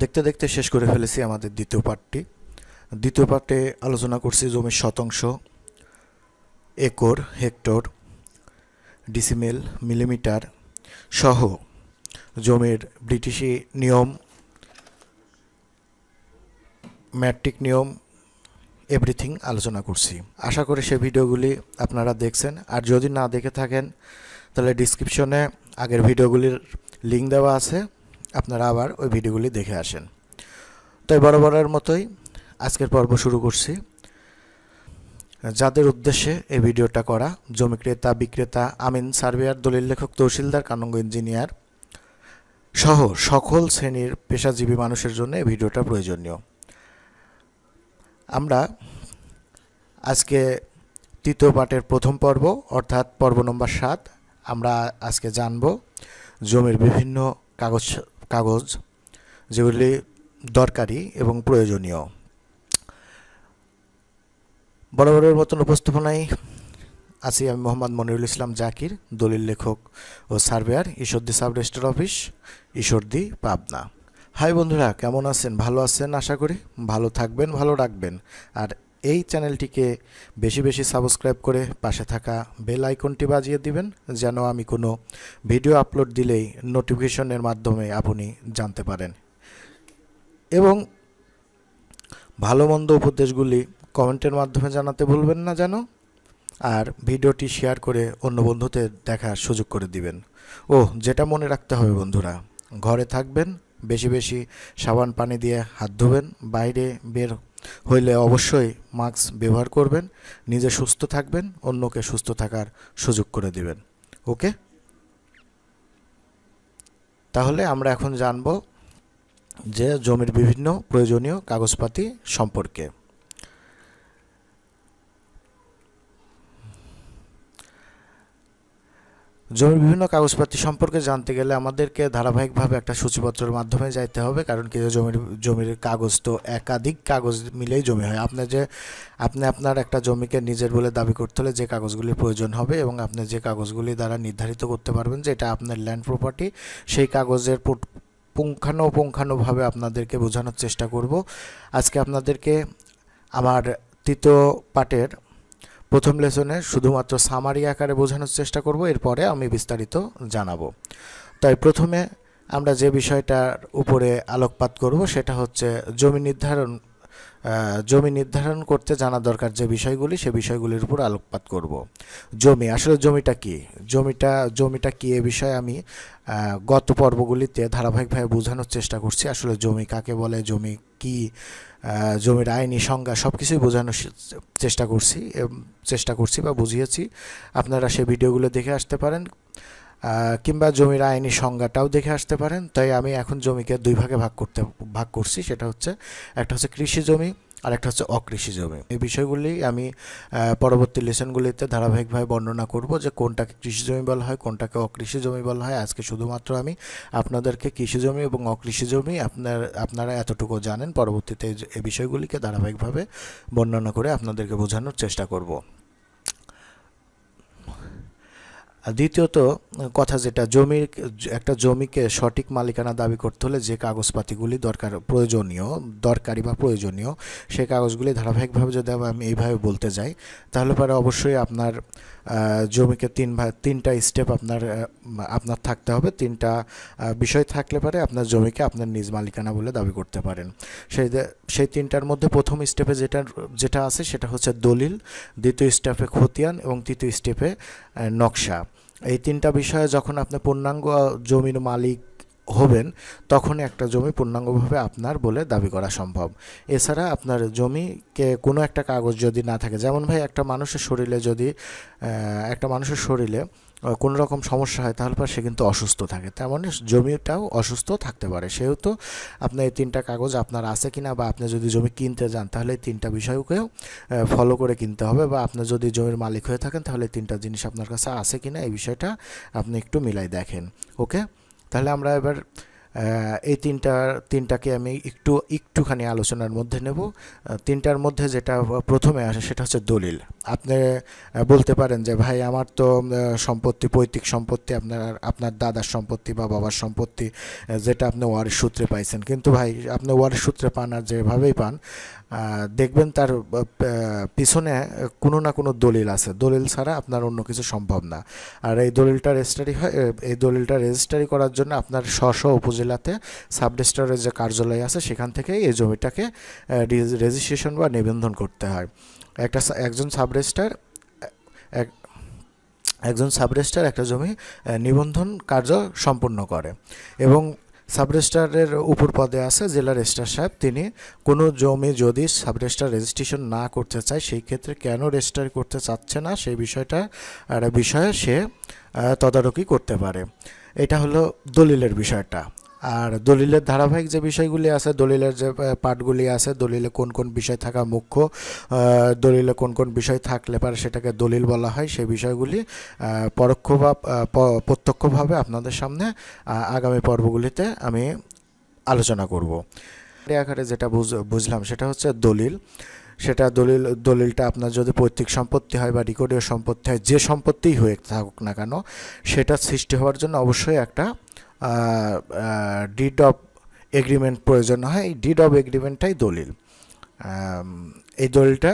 দেখতে দেখতে শেষ করে ফেলেছি আমাদের দ্বিতীয় পার্টটি দ্বিতীয় পার্টে আলোচনা করছি জমির শতাংশ একর হেক্টর ডিসিমেল মিলিমিটার সহ জমির ব্রিটিশি নিয়ম ম্যাট্রিক নিয়ম এভরিথিং আলোচনা করছি আশা করি সে ভিডিওগুলি আপনারা দেখছেন আর যদি না দেখে থাকেন তাহলে ডিসক্রিপশনে আগের ভিডিওগুলির লিঙ্ক দেওয়া আছে আপনারা আবার ওই ভিডিওগুলি দেখে আসেন তাই বরাবরের মতোই আজকের পর্ব শুরু করছি যাদের উদ্দেশ্যে এই ভিডিওটা করা জমি ক্রেতা বিক্রেতা আমিন সার্ভেয়ার দলিল লেখক তহসিলদার কানঙ্গ ইঞ্জিনিয়ার সহ সকল শ্রেণীর পেশাজীবী মানুষের জন্য এই ভিডিওটা প্রয়োজনীয় আমরা আজকে তৃতীয় পাঠের প্রথম পর্ব অর্থাৎ পর্ব নম্বর সাত আমরা আজকে জানব জমির বিভিন্ন কাগজ কাগজ যেগুলি দরকারি এবং প্রয়োজনীয় বরাবরের মতন উপস্থাপনায় আছি আমি মোহাম্মদ মনিরুল ইসলাম জাকির দলিল লেখক ও surveyor Ishwardi sub registrar office Ishwardi Pabna hi বন্ধুরা কেমন আছেন ভালো আছেন আশা করি ভালো থাকবেন ভালো রাখবেন আর এই চ্যানেলটিকে বেশি বেশি সাবস্ক্রাইব করে পাশে থাকা বেল আইকনটি বাজিয়ে দিবেন যেন আমি কোনো ভিডিও আপলোড দিলেই নোটিফিকেশনের মাধ্যমে আপনি জানতে পারেন এবং ভালো মন্দ উপদেশগুলি কমেন্টের মাধ্যমে জানাতে ভুলবেন না যেন আর ভিডিওটি শেয়ার করে অন্য বন্ধুদের দেখার সুযোগ করে দিবেন ও যেটা মনে রাখতে হবে বন্ধুরা ঘরে থাকবেন বেশি বেশি সাবান পানি দিয়ে হাত ধোবেন বাইরে বের হইলে অবশ্যই মাস্ক ব্যবহার করবেন নিজে সুস্থ থাকবেন অন্যকে সুস্থ থাকার সুযোগ করে দিবেন ওকে তাহলে আমরা এখন জানব যে জমির বিভিন্ন প্রয়োজনীয় কাগজপাতি সম্পর্কে জমির বিভিন্ন কাগজপাতি সম্পর্কে জানতে গেলে আমাদেরকে ধারাবাহিকভাবে একটা সূচিপত্রের মাধ্যমে যাইতে হবে কারণ কি জমির জমির কাগজ তো একাধিক কাগজ মিলেই জমি হয় আপনি যে আপনি আপনার একটা জমিকে নিজের বলে দাবি করতে হলে যে কাগজগুলির প্রয়োজন হবে এবং আপনি যে কাগজগুলি দ্বারা নির্ধারিত করতে পারবেন যে এটা আপনার ল্যান্ড প্রপার্টি সেই কাগজের পুঙ্খানুপুঙ্খানুভাবে আপনাদেরকে বোঝানোর চেষ্টা করব আজকে আপনাদেরকে আমার তৃতীয় পাটের প্রথম লেসনে শুধুমাত্র সামারি আকারে বোঝানোর চেষ্টা করব এরপরে আমি বিস্তারিত জানাবো তাই প্রথমে আমরা যে বিষয়টার উপরে আলোকপাত করব সেটা হচ্ছে জমি নির্ধারণ জমি নির্ধারণ করতে জানা দরকার যে বিষয়গুলি সে বিষয়গুলির উপর আলোকপাত করব জমি আসলে জমিটা কি জমিটা জমিটা কি এ বিষয়ে আমি গত পর্বগুলিতে ধারাবাহিকভাবে বোঝানোর চেষ্টা করছি আসলে জমি কাকে বলে জমি কি জমির আইনি সংজ্ঞা সব কিছুই বোঝানোর চেষ্টা করছি চেষ্টা করছি বা বুঝিয়েছি আপনারা সে ভিডিওগুলো দেখে আসতে পারেন কিংবা জমির আইনি সংজ্ঞাটাও দেখে আসতে পারেন তাই আমি এখন জমিকে দুই ভাগে ভাগ করতে ভাগ করছি সেটা হচ্ছে একটা হচ্ছে কৃষি জমি আর একটা হচ্ছে অকৃষি জমি এই বিষয়গুলি আমি পরবর্তী লেসনগুলিতে ধারাবাহিকভাবে বর্ণনা করব যে কোনটাকে কৃষি জমি বলা হয় কোনটাকে অকৃষি জমি বলা হয় আজকে শুধুমাত্র আমি আপনাদেরকে কৃষি জমি এবং অকৃষি জমি আপনার আপনারা এতটুকু জানেন পরবর্তীতে এই বিষয়গুলিকে ধারাবাহিকভাবে বর্ণনা করে আপনাদেরকে বোঝানোর চেষ্টা করব দ্বিতীয়ত কথা যেটা জমির একটা জমিকে সঠিক মালিকানা দাবি করতে হলে যে কাগজপাতিগুলি দরকার প্রয়োজনীয় দরকারি বা প্রয়োজনীয় সেই কাগজগুলি ধারাবাহিকভাবে যদি আমি এইভাবে বলতে যাই তাহলে পরে অবশ্যই আপনার জমিকে তিন তিনটা স্টেপ আপনার আপনার থাকতে হবে তিনটা বিষয় থাকলে পারে আপনার জমিকে আপনার নিজ মালিকানা বলে দাবি করতে পারেন সেই সেই তিনটার মধ্যে প্রথম স্টেপে যেটা যেটা আছে সেটা হচ্ছে দলিল দ্বিতীয় স্টেপে খতিয়ান এবং তৃতীয় স্টেপে নকশা এই তিনটা বিষয়ে যখন আপনি পূর্ণাঙ্গ জমির মালিক হবেন তখন একটা জমি পূর্ণাঙ্গভাবে আপনার বলে দাবি করা সম্ভব এছাড়া আপনার জমিকে কোনো একটা কাগজ যদি না থাকে যেমন ভাই একটা মানুষের শরীরে যদি একটা মানুষের শরীরে কোনো রকম সমস্যা হয় তাহলে পর সে কিন্তু অসুস্থ থাকে তেমনই জমিটাও অসুস্থ থাকতে পারে সেহেতু আপনার এই তিনটা কাগজ আপনার আছে কিনা বা আপনি যদি জমি কিনতে যান তাহলে এই তিনটা বিষয়কেও ফলো করে কিনতে হবে বা আপনি যদি জমির মালিক হয়ে থাকেন তাহলে তিনটা জিনিস আপনার কাছে আছে কিনা এই বিষয়টা আপনি একটু মিলাই দেখেন ওকে তাহলে আমরা এবার এই তিনটা তিনটাকে আমি একটু একটুখানি আলোচনার মধ্যে নেব তিনটার মধ্যে যেটা প্রথমে আসে সেটা হচ্ছে দলিল আপনি বলতে পারেন যে ভাই আমার তো সম্পত্তি পৈতৃক সম্পত্তি আপনার আপনার দাদার সম্পত্তি বা বাবার সম্পত্তি যেটা আপনি ওয়ারের সূত্রে পাইছেন কিন্তু ভাই আপনি ওয়ারের সূত্রে পান আর যেভাবেই পান দেখবেন তার পিছনে কোনো না কোনো দলিল আছে দলিল ছাড়া আপনার অন্য কিছু সম্ভব না আর এই দলিলটা রেজিস্টারি হয় এই দলিলটা রেজিস্টারি করার জন্য আপনার স্ব উপজেলাতে সাব রেজিস্ট্রারের যে কার্যালয় আছে সেখান থেকে এই জমিটাকে রেজিস্ট্রেশন বা নিবন্ধন করতে হয় একটা একজন সাব রেজিস্ট্রার এক একজন সাব রেজিস্ট্রার একটা জমি নিবন্ধন কার্য সম্পন্ন করে এবং সাবরেজিস্ট্রারের উপর পদে আছে জেলা রেজিস্ট্রার সাহেব তিনি কোনো জমি যদি সাবরেজিস্ট্রার রেজিস্ট্রেশন না করতে চায় সেই ক্ষেত্রে কেন রেজিস্টার করতে চাচ্ছে না সেই বিষয়টা বিষয়ে সে তদারকি করতে পারে এটা হলো দলিলের বিষয়টা আর দলিলের ধারাবাহিক যে বিষয়গুলি আছে দলিলের যে পাঠগুলি আছে দলিলে কোন কোন বিষয় থাকা মুখ্য দলিলে কোন কোন বিষয় থাকলে পারে সেটাকে দলিল বলা হয় সেই বিষয়গুলি পরোক্ষ বা প্রত্যক্ষভাবে আপনাদের সামনে আগামী পর্বগুলিতে আমি আলোচনা করব আকারে যেটা বুঝলাম সেটা হচ্ছে দলিল সেটা দলিল দলিলটা আপনার যদি পৈতৃক সম্পত্তি হয় বা রেকর্ডীয় সম্পত্তি হয় যে সম্পত্তিই হয়ে থাকুক না কেন সেটা সৃষ্টি হওয়ার জন্য অবশ্যই একটা ডিড অফ এগ্রিমেন্ট প্রয়োজন হয় এই ডিড অফ এগ্রিমেন্টটাই দলিল এই দলিলটা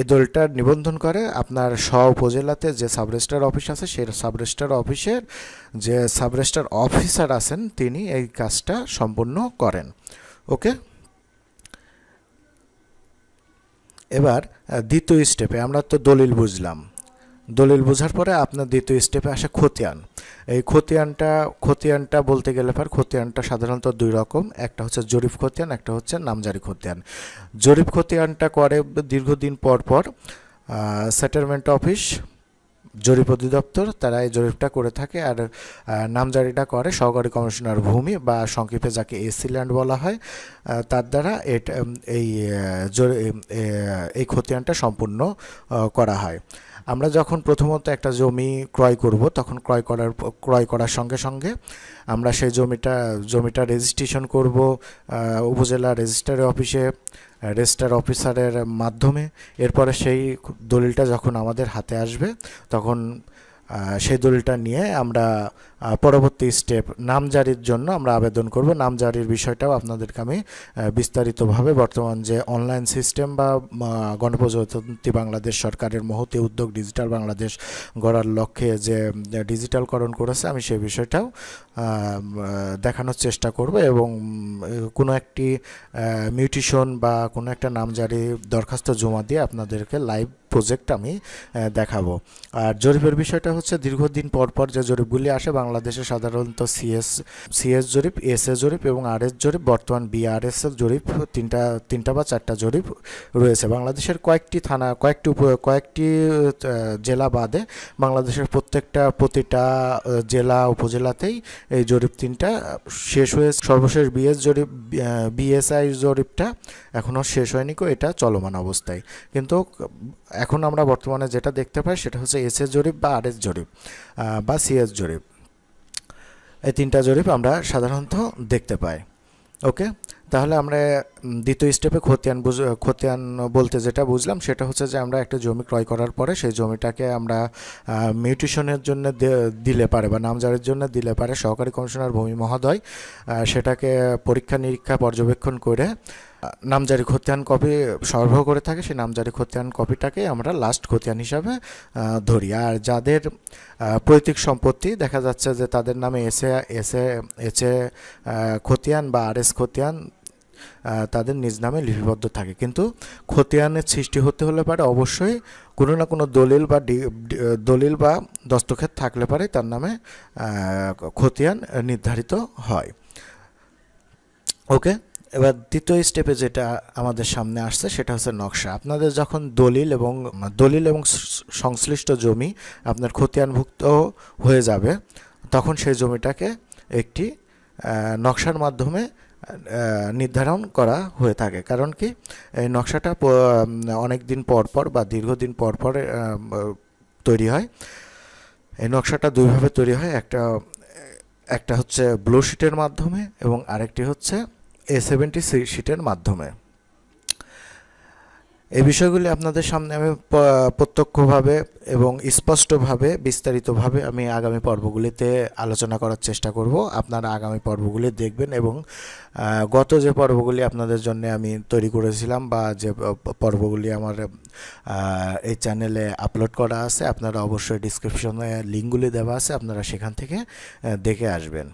এই দলটা নিবন্ধন করে আপনার স উপজেলাতে যে সাবরেজিস্ট্রার অফিস আছে সেই সাবরেজিস্ট্রার অফিসের যে সাবরেজিস্ট্রার অফিসার আছেন তিনি এই কাজটা সম্পূর্ণ করেন ওকে এবার দ্বিতীয় স্টেপে আমরা তো দলিল বুঝলাম দলিল বোঝার পরে আপনার দ্বিতীয় স্টেপে আসে খতিয়ান এই খতিয়ানটা খতিয়ানটা বলতে গেলে ফার খতিয়ানটা সাধারণত দুই রকম একটা হচ্ছে জরিপ খতিয়ান একটা হচ্ছে নামজারি খতিয়ান জরিপ খতিয়ানটা করে দীর্ঘদিন পর পর সেটেলমেন্ট অফিস জরিপ অধিদপ্তর তারা এই জরিপটা করে থাকে আর নামজারিটা করে সহকারী কমিশনার ভূমি বা সংক্ষেপে যাকে এসি ল্যান্ড বলা হয় তার দ্বারা এই এই খতিয়ানটা সম্পূর্ণ করা হয় আমরা যখন প্রথমত একটা জমি ক্রয় করব তখন ক্রয় করার ক্রয় করার সঙ্গে সঙ্গে আমরা সেই জমিটা জমিটা রেজিস্ট্রেশন করব উপজেলা রেজিস্টারের অফিসে রেজিস্টার অফিসারের মাধ্যমে এরপরে সেই দলিলটা যখন আমাদের হাতে আসবে তখন সেই দলিলটা নিয়ে আমরা পরবর্তী স্টেপ নাম জারির জন্য আমরা আবেদন করব নাম জারির বিষয়টাও আপনাদেরকে আমি বিস্তারিতভাবে বর্তমান যে অনলাইন সিস্টেম বা গণপ্রজাতন্ত্রী বাংলাদেশ সরকারের মহতে উদ্যোগ ডিজিটাল বাংলাদেশ গড়ার লক্ষ্যে যে ডিজিটালকরণ করেছে আমি সেই বিষয়টাও দেখানোর চেষ্টা করব এবং কোনো একটি মিউটিশন বা কোনো একটা নামজারি দরখাস্ত জমা দিয়ে আপনাদেরকে লাইভ প্রজেক্ট আমি দেখাবো আর জরিপের বিষয়টা হচ্ছে দীর্ঘদিন পর পর যে জরিপগুলি আসে বাংলা বাংলাদেশে সাধারণত সিএস সিএস জরিপ এসএ জরিপ এবং আরএস জরিপ বর্তমান বিআরএসএল জরিপ তিনটা তিনটা বা চারটা জরিপ রয়েছে বাংলাদেশের কয়েকটি থানা কয়েকটি উপ কয়েকটি জেলা বাদে বাংলাদেশের প্রত্যেকটা প্রতিটা জেলা উপজেলাতেই এই জরিপ তিনটা শেষ হয়ে সর্বশেষ বিএস জরিপ বিএসআই জরিপটা এখনও শেষ হয়নি কো এটা চলমান অবস্থায় কিন্তু এখন আমরা বর্তমানে যেটা দেখতে পাই সেটা হচ্ছে এসএস জরিপ বা আর এস জরিপ বা সিএস জরিপ এই তিনটা জরিপ আমরা সাধারণত দেখতে পাই ওকে তাহলে আমরা দ্বিতীয় স্টেপে খতিয়ান বুঝ খতিয়ান বলতে যেটা বুঝলাম সেটা হচ্ছে যে আমরা একটা জমি ক্রয় করার পরে সেই জমিটাকে আমরা মিউটিশনের জন্য দিলে পারে বা নামজারের জন্য দিলে পারে সহকারী কমিশনার ভূমি মহোদয় সেটাকে পরীক্ষা নিরীক্ষা পর্যবেক্ষণ করে নামজারি খতিয়ান কপি সরবরাহ করে থাকে সেই নামজারি খতিয়ান কপিটাকে আমরা লাস্ট খতিয়ান হিসাবে ধরি আর যাদের পৈতৃক সম্পত্তি দেখা যাচ্ছে যে তাদের নামে এসে এসে এসে খতিয়ান বা আর এস খতিয়ান তাদের নিজ নামে লিপিবদ্ধ থাকে কিন্তু খতিয়ানের সৃষ্টি হতে হলে পারে অবশ্যই কোনো না কোনো দলিল বা দলিল বা দস্তক্ষেপ থাকলে পারে তার নামে খতিয়ান নির্ধারিত হয় ওকে এবার দ্বিতীয় স্টেপে যেটা আমাদের সামনে আসছে সেটা হচ্ছে নকশা আপনাদের যখন দলিল এবং দলিল এবং সংশ্লিষ্ট জমি আপনার ক্ষতিয়ানভুক্ত হয়ে যাবে তখন সেই জমিটাকে একটি নকশার মাধ্যমে নির্ধারণ করা হয়ে থাকে কারণ কি এই নকশাটা অনেক দিন পর পর বা দীর্ঘদিন পর পর তৈরি হয় এই নকশাটা দুইভাবে তৈরি হয় একটা একটা হচ্ছে ব্লু শিটের মাধ্যমে এবং আরেকটি হচ্ছে এ সেভেন্টি শিটের মাধ্যমে এই বিষয়গুলি আপনাদের সামনে আমি প্রত্যক্ষভাবে এবং স্পষ্টভাবে বিস্তারিতভাবে আমি আগামী পর্বগুলিতে আলোচনা করার চেষ্টা করব আপনারা আগামী পর্বগুলি দেখবেন এবং গত যে পর্বগুলি আপনাদের জন্য আমি তৈরি করেছিলাম বা যে পর্বগুলি আমার এই চ্যানেলে আপলোড করা আছে আপনারা অবশ্যই ডিসক্রিপশনে লিঙ্কগুলি দেওয়া আছে আপনারা সেখান থেকে দেখে আসবেন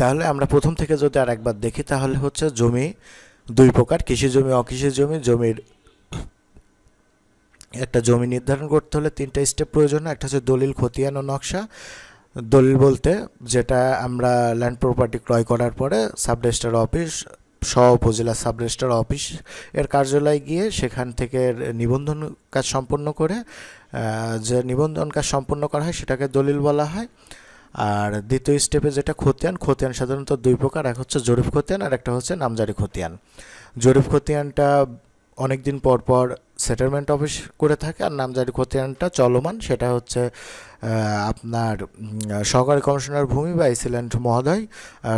তাহলে আমরা প্রথম থেকে যদি আর একবার দেখি তাহলে হচ্ছে জমি দুই প্রকার কৃষি জমি অকৃষি জমি জমির একটা জমি নির্ধারণ করতে হলে তিনটা স্টেপ প্রয়োজন একটা হচ্ছে দলিল খতিয়ান ও নকশা দলিল বলতে যেটা আমরা ল্যান্ড প্রপার্টি ক্রয় করার পরে সাব রেজিস্টার অফিস সহ উপজেলা সাব রেজিস্টার অফিস এর কার্যালয়ে গিয়ে সেখান থেকে নিবন্ধন কাজ সম্পন্ন করে যে নিবন্ধন কাজ সম্পন্ন করা হয় সেটাকে দলিল বলা হয় আর দ্বিতীয় স্টেপে যেটা খতিয়ান খতিয়ান সাধারণত দুই প্রকার এক হচ্ছে জরিফ খতিয়ান আর একটা হচ্ছে নামজারি খতিয়ান জরিফ খতিয়ানটা অনেক দিন পর পর সেটেলমেন্ট অফিস করে থাকে আর নামজারি খতিয়ানটা চলমান সেটা হচ্ছে আপনার সহকারী কমিশনার ভূমি বা এসিল্যান্ড মহোদয়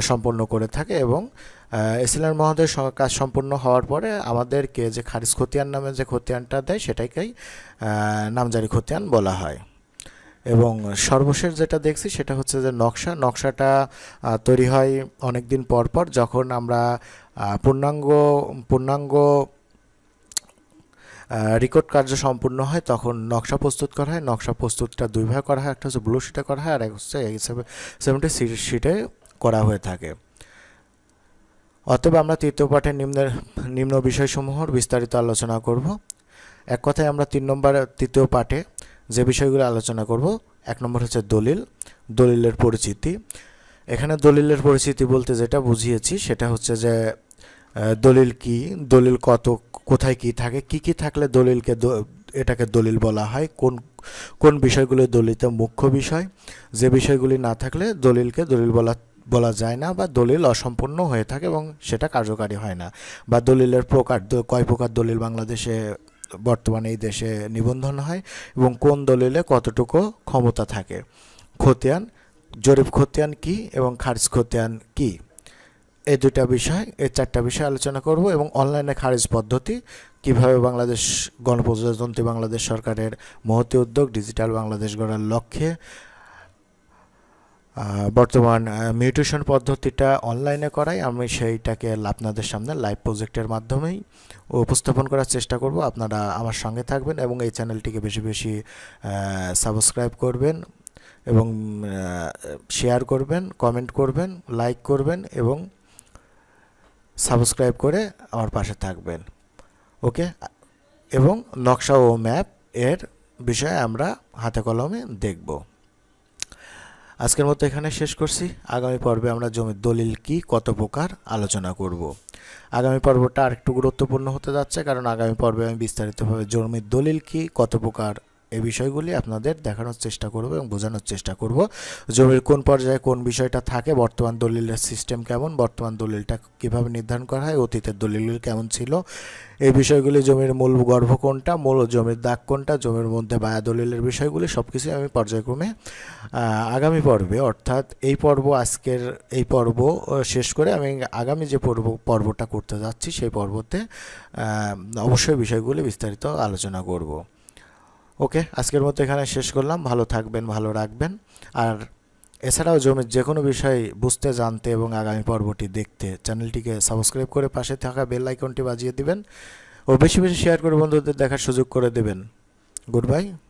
সম্পন্ন করে থাকে এবং এসিল্যান্ড মহোদয় কাজ সম্পন্ন হওয়ার পরে আমাদেরকে যে খারিজ খতিয়ান নামে যে খতিয়ানটা দেয় সেটাকেই নামজারি খতিয়ান বলা হয় এবং সর্বশেষ যেটা দেখছি সেটা হচ্ছে যে নকশা নকশাটা তৈরি হয় অনেক দিন পর পর যখন আমরা পূর্ণাঙ্গ পূর্ণাঙ্গ রেকর্ড কার্য সম্পূর্ণ হয় তখন নকশা প্রস্তুত করা হয় নকশা প্রস্তুতটা দুইভাবে করা হয় একটা হচ্ছে ব্লু শিটে করা হয় আর এক হচ্ছে সেভেন্টি শিটে করা হয়ে থাকে অতএব আমরা তৃতীয় পাঠে নিম্ন নিম্ন বিষয়সমূহর বিস্তারিত আলোচনা করব এক কথায় আমরা তিন নম্বর তৃতীয় পাঠে যে বিষয়গুলো আলোচনা করব এক নম্বর হচ্ছে দলিল দলিলের পরিচিতি এখানে দলিলের পরিচিতি বলতে যেটা বুঝিয়েছি সেটা হচ্ছে যে দলিল কি দলিল কত কোথায় কি থাকে কি কি থাকলে দলিলকে এটাকে দলিল বলা হয় কোন কোন বিষয়গুলো দলিত মুখ্য বিষয় যে বিষয়গুলি না থাকলে দলিলকে দলিল বলা বলা যায় না বা দলিল অসম্পূর্ণ হয়ে থাকে এবং সেটা কার্যকারী হয় না বা দলিলের প্রকার কয় প্রকার দলিল বাংলাদেশে বর্তমানে এই দেশে নিবন্ধন হয় এবং কোন দলিলে কতটুকু ক্ষমতা থাকে খতিয়ান জরিপ খতিয়ান কি এবং খারিজ খতিয়ান কি এই দুটা বিষয় এই চারটা বিষয় আলোচনা করব এবং অনলাইনে খারিজ পদ্ধতি কিভাবে বাংলাদেশ গণপ্রজাতন্ত্রী বাংলাদেশ সরকারের মহতি উদ্যোগ ডিজিটাল বাংলাদেশ গড়ার লক্ষ্যে বর্তমান মিউটেশন পদ্ধতিটা অনলাইনে করাই আমি সেইটাকে আপনাদের সামনে লাইভ প্রজেক্টের মাধ্যমেই উপস্থাপন করার চেষ্টা করব আপনারা আমার সঙ্গে থাকবেন এবং এই চ্যানেলটিকে বেশি বেশি সাবস্ক্রাইব করবেন এবং শেয়ার করবেন কমেন্ট করবেন লাইক করবেন এবং সাবস্ক্রাইব করে আমার পাশে থাকবেন ওকে এবং নকশা ও ম্যাপ এর বিষয়ে আমরা হাতে কলমে দেখব আজকের মতো এখানে শেষ করছি আগামী পর্বে আমরা জমির দলিল কি কত প্রকার আলোচনা করব। আগামী পর্বটা আরেকটু গুরুত্বপূর্ণ হতে যাচ্ছে কারণ আগামী পর্বে আমি বিস্তারিতভাবে জমির দলিল কি কত প্রকার এই বিষয়গুলি আপনাদের দেখানোর চেষ্টা করব এবং বোঝানোর চেষ্টা করব জমির কোন পর্যায়ে কোন বিষয়টা থাকে বর্তমান দলিলের সিস্টেম কেমন বর্তমান দলিলটা কিভাবে নির্ধারণ করা হয় অতীতের দলিলগুলি কেমন ছিল এই বিষয়গুলি জমির মূল গর্ভ কোনটা মূল জমির দাগ কোনটা জমির মধ্যে বায়া দলিলের বিষয়গুলি সব কিছুই আমি পর্যায়ক্রমে আগামী পর্বে অর্থাৎ এই পর্ব আজকের এই পর্ব শেষ করে আমি আগামী যে পর্ব পর্বটা করতে যাচ্ছি সেই পর্বতে অবশ্যই বিষয়গুলি বিস্তারিত আলোচনা করব ওকে আজকের মতো এখানে শেষ করলাম ভালো থাকবেন ভালো রাখবেন আর এছাড়াও জমির যে কোনো বিষয় বুঝতে জানতে এবং আগামী পর্বটি দেখতে চ্যানেলটিকে সাবস্ক্রাইব করে পাশে থাকা বেল আইকনটি বাজিয়ে দিবেন ও বেশি বেশি শেয়ার করে বন্ধুদের দেখার সুযোগ করে দেবেন গুড বাই